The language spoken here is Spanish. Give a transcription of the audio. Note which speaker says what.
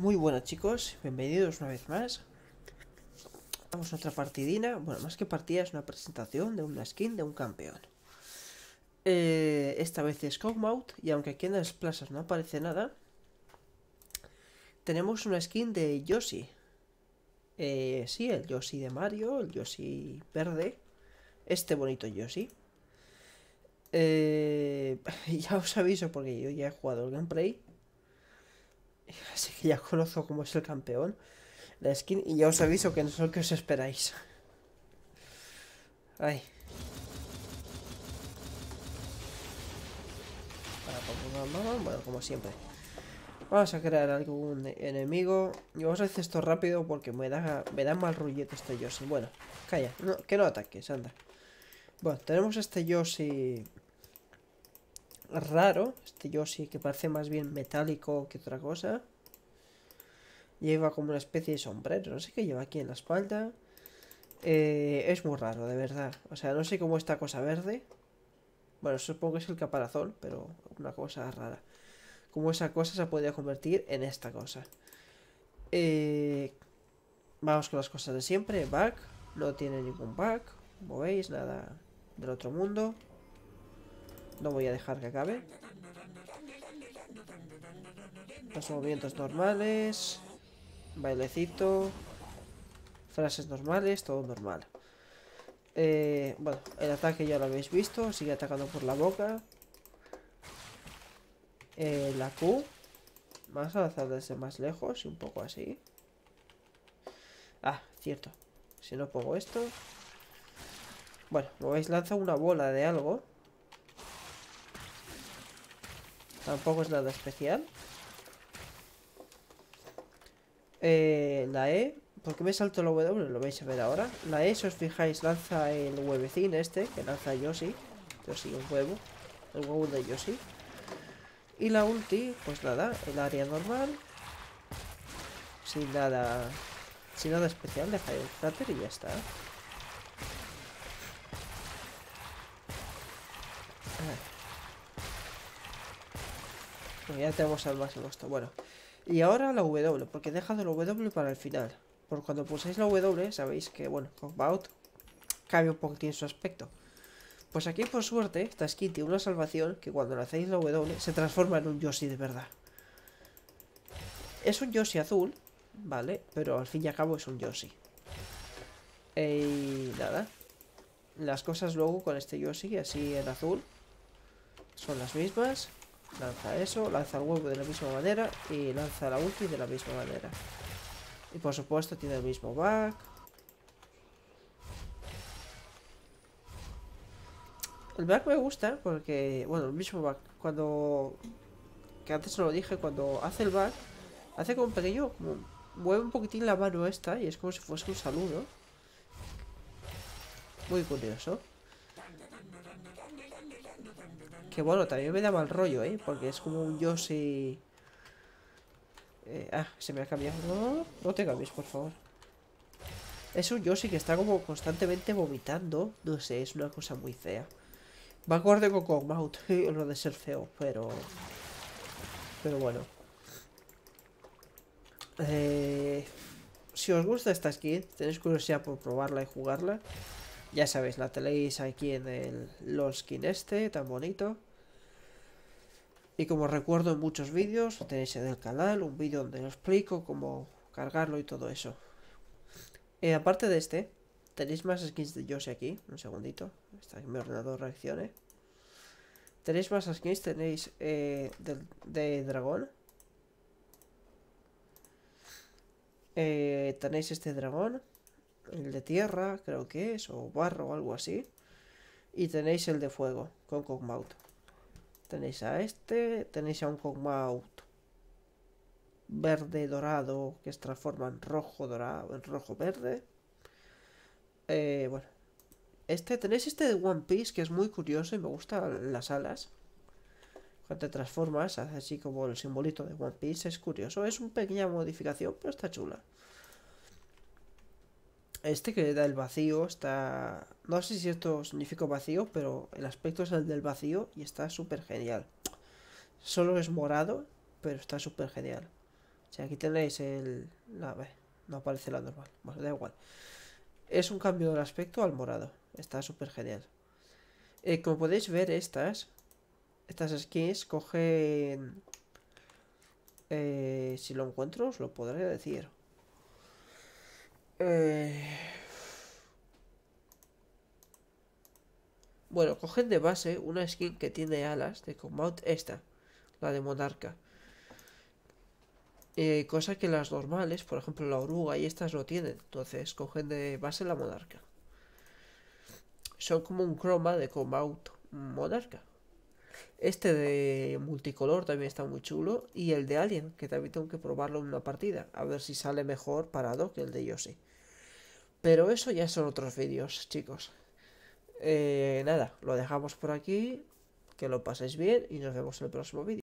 Speaker 1: Muy buenas chicos, bienvenidos una vez más Vamos a otra partidina, bueno más que partida es una presentación de una skin de un campeón eh, Esta vez es Cogmouth y aunque aquí en las plazas no aparece nada Tenemos una skin de Yoshi eh, Sí, el Yoshi de Mario, el Yoshi verde Este bonito Yoshi eh, Ya os aviso porque yo ya he jugado el gameplay Así que ya conozco cómo es el campeón. La skin. Y ya os aviso que no es lo que os esperáis. Ay. Bueno, como siempre. Vamos a crear algún enemigo. Y vamos a hacer esto rápido porque me da, me da mal rullete este Yoshi. Bueno, calla. que no ataques, anda. Bueno, tenemos este Yoshi raro. Este Yoshi que parece más bien metálico que otra cosa. Lleva como una especie de sombrero. No sé qué lleva aquí en la espalda. Eh, es muy raro, de verdad. O sea, no sé cómo esta cosa verde. Bueno, supongo que es el caparazón, pero una cosa rara. Cómo esa cosa se podría convertir en esta cosa. Eh, vamos con las cosas de siempre. Back. No tiene ningún back. Como veis, nada del otro mundo. No voy a dejar que acabe. Los movimientos normales. Bailecito. Frases normales, todo normal. Eh, bueno, el ataque ya lo habéis visto. Sigue atacando por la boca. Eh, la Q. Más lanzar desde más lejos y un poco así. Ah, cierto. Si no pongo esto. Bueno, como veis lanza una bola de algo. Tampoco es nada especial. Eh, la E. ¿Por qué me salto la W? Lo vais a ver ahora. La E, si os fijáis, lanza el huevecín este, que lanza Yoshi. Yoshi, un huevo. El huevo de Yoshi. Y la ulti, pues nada, el área normal. Sin nada. Sin nada especial, deja el cráter y ya está. Ah, ya tenemos al máximo esto. Bueno. Y ahora la W, porque he dejado la W para el final. Por cuando pulsáis la W, sabéis que, bueno, Cockbout cambia un en su aspecto. Pues aquí, por suerte, esta skin tiene una salvación que cuando le hacéis la W se transforma en un Yoshi de verdad. Es un Yoshi azul, ¿vale? Pero al fin y al cabo es un Yoshi. Eh, y nada. Las cosas luego con este Yoshi, así en azul, son las mismas. Lanza eso, lanza el huevo de la misma manera y lanza la ulti de la misma manera. Y por supuesto tiene el mismo back. El back me gusta porque, bueno, el mismo back. Cuando, que antes no lo dije, cuando hace el back, hace como un pequeño, como, mueve un poquitín la mano esta y es como si fuese un saludo. Muy curioso. Que bueno, también me da mal rollo, ¿eh? Porque es como un Yoshi... Eh, ah, se me ha cambiado. No, no te cambies, por favor. Es un Yoshi que está como constantemente vomitando. No sé, es una cosa muy fea. Va acorde con Kogmaut lo de ser feo, pero... Pero bueno. Eh, si os gusta esta skin, tenéis curiosidad por probarla y jugarla, ya sabéis, la tenéis aquí en el skin este, tan bonito. Y como recuerdo en muchos vídeos, tenéis en el canal un vídeo donde os explico cómo cargarlo y todo eso. Eh, aparte de este, tenéis más skins de Yoshi aquí. Un segundito, está que mi ordenador reaccione. Tenéis más skins, tenéis eh, de, dragón. Eh, tenéis este dragón el de tierra, creo que es, o barro o algo así. Y tenéis el de fuego, con Cogmaut. Tenéis a este, tenéis a un Cogmaut verde dorado que se transforma en rojo dorado, en rojo verde. Eh, bueno, este, tenéis este de One Piece que es muy curioso y me gustan las alas. Cuando te transformas, así como el simbolito de One Piece, es curioso. Es una pequeña modificación, pero está chula este que da el vacío está... No sé si esto significa vacío, pero el aspecto es el del vacío y está súper genial. Solo es morado, pero está súper genial. O sea, aquí tenéis el... No aparece la normal. Bueno, da igual. Es un cambio del aspecto al morado. Está súper genial. Eh, como podéis ver, estas... Estas skins cogen... Eh, si lo encuentro, os lo podré decir. Eh, bueno, cogen de base una skin que tiene alas de Combat, esta, la de Monarca. Eh, cosa que las normales, por ejemplo la oruga y estas no tienen. Entonces cogen de base la monarca. Son como un croma de Combat Monarca. Este de multicolor también está muy chulo. Y el de Alien, que también tengo que probarlo en una partida. A ver si sale mejor parado que el de Yoshi. Pero eso ya son otros vídeos, chicos. Eh, nada, lo dejamos por aquí. Que lo paséis bien y nos vemos en el próximo vídeo.